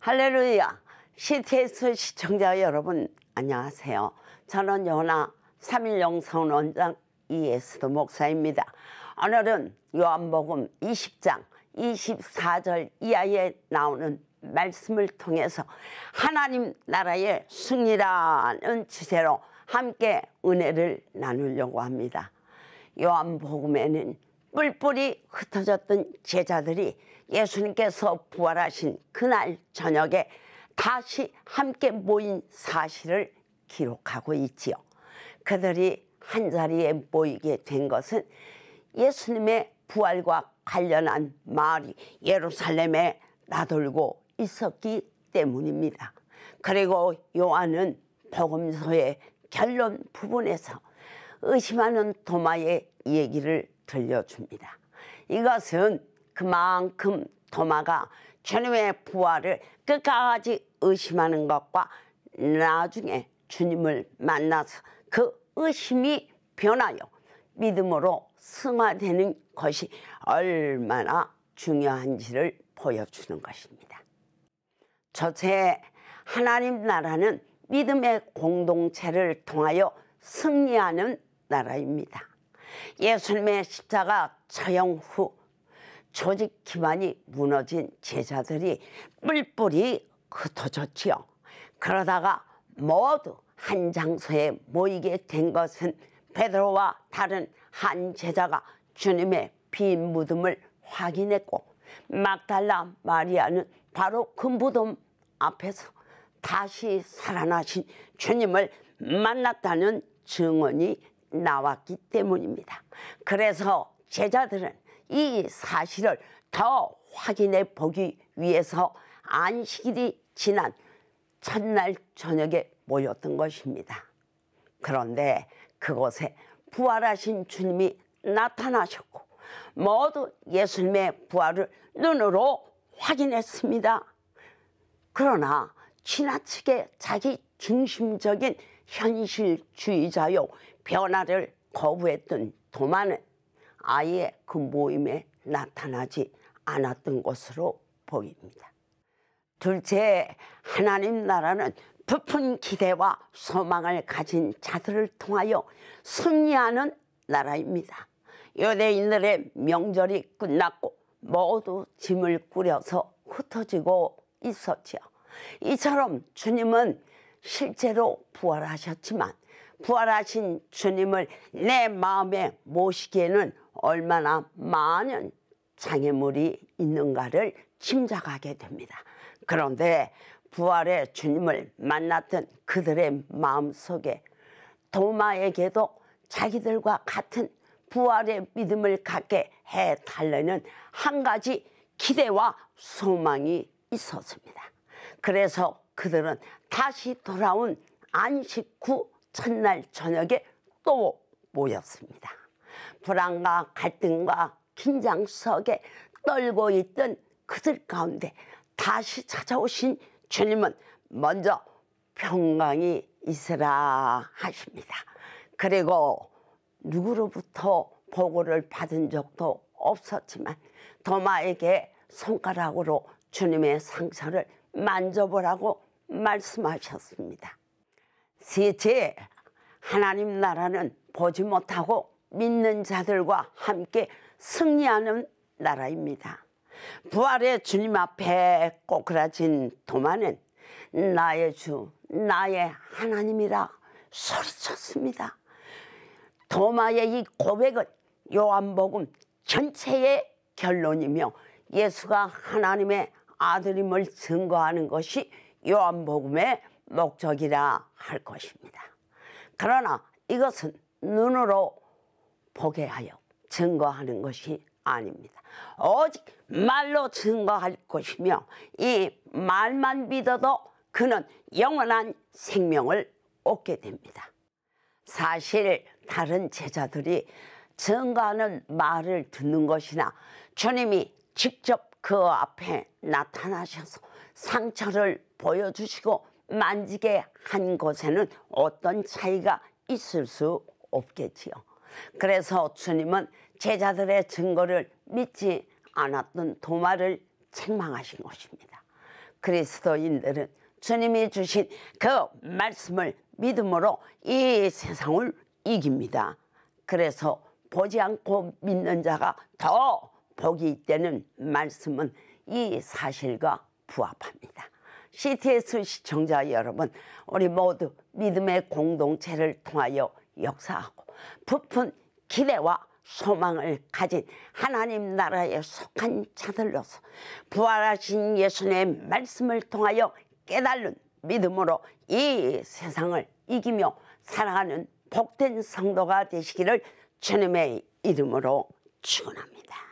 할렐루야. CTS 시청자 여러분 안녕하세요. 저는 연하 3.10 선원장 이에스도 목사입니다. 오늘은 요한복음 20장 24절 이하에 나오는 말씀을 통해서 하나님 나라의 승리라는 주제로 함께 은혜를 나누려고 합니다. 요한복음에는 뿔뿔이 흩어졌던 제자들이 예수님께서 부활하신 그날 저녁에 다시 함께 모인 사실을 기록하고 있지요. 그들이 한 자리에 모이게 된 것은 예수님의 부활과 관련한 말이 예루살렘에 나돌고 있었기 때문입니다. 그리고 요한은 복음서의 결론 부분에서 의심하는 도마의 얘기를 들려줍니다. 이것은 그만큼 도마가 주님의 부활을 끝까지 의심하는 것과 나중에 주님을 만나서 그 의심이 변하여 믿음으로 승화되는 것이 얼마나 중요한지를 보여주는 것입니다. 저새 하나님 나라는 믿음의 공동체를 통하여 승리하는 나라입니다. 예수님의 십자가 처형 후 조직 기반이 무너진 제자들이 뿔뿔이 흩어졌지요. 그러다가 모두 한 장소에 모이게 된 것은 베드로와 다른 한 제자가 주님의 빈 무덤을 확인했고 막달라 마리아는 바로 그 무덤 앞에서 다시 살아나신 주님을 만났다는 증언이 나왔기 때문입니다. 그래서 제자들은 이 사실을 더 확인해 보기 위해서 안식일이 지난 첫날 저녁에 모였던 것입니다. 그런데 그곳에 부활하신 주님이 나타나셨고 모두 예수님의 부활을 눈으로 확인했습니다. 그러나 지나치게 자기 중심적인 현실주의자요 변화를 거부했던 도마는 아예 그 모임에 나타나지 않았던 것으로 보입니다. 둘째, 하나님 나라는 부푼 기대와 소망을 가진 자들을 통하여 승리하는 나라입니다. 여대인들의 명절이 끝났고 모두 짐을 꾸려서 흩어지고 있었지 이처럼 주님은 실제로 부활하셨지만 부활하신 주님을 내 마음에 모시기에는 얼마나 많은 장애물이 있는가를 짐작하게 됩니다. 그런데 부활의 주님을 만났던 그들의 마음속에 도마에게도 자기들과 같은 부활의 믿음을 갖게 해달라는 한 가지 기대와 소망이 있었습니다. 그래서 그들은 다시 돌아온 안식 후 첫날 저녁에 또 모였습니다. 불안과 갈등과 긴장 속에 떨고 있던 그들 가운데 다시 찾아오신 주님은 먼저 평강이 있으라 하십니다. 그리고 누구로부터 보고를 받은 적도 없었지만 도마에게 손가락으로 주님의 상처를 만져보라고 말씀하셨습니다. 셋째, 하나님 나라는 보지 못하고 믿는 자들과 함께 승리하는 나라입니다. 부활의 주님 앞에 꼬꾸라진 도마는 나의 주, 나의 하나님이라 소리쳤습니다. 도마의 이 고백은 요한복음 전체의 결론이며 예수가 하나님의 아들임을 증거하는 것이 요한복음의 목적이라 할 것입니다. 그러나 이것은 눈으로 보게 하여 증거하는 것이 아닙니다. 오직 말로 증거할 것이며 이 말만 믿어도 그는 영원한 생명을 얻게 됩니다. 사실 다른 제자들이 증거하는 말을 듣는 것이나 주님이 직접 그 앞에 나타나셔서 상처를 보여주시고 만지게 한 것에는 어떤 차이가 있을 수 없겠지요. 그래서 주님은 제자들의 증거를 믿지 않았던 도마를 책망하신 것입니다. 그리스도인들은 주님이 주신 그 말씀을 믿음으로 이 세상을 이깁니다. 그래서 보지 않고 믿는 자가 더 복이 있다는 말씀은 이 사실과 부합합니다. CTS 시청자 여러분, 우리 모두 믿음의 공동체를 통하여 역사하고 부푼 기대와 소망을 가진 하나님 나라에 속한 자들로서 부활하신 예수님의 말씀을 통하여 깨달은 믿음으로 이 세상을 이기며 살아가는 복된 성도가 되시기를 주님의 이름으로 축원합니다.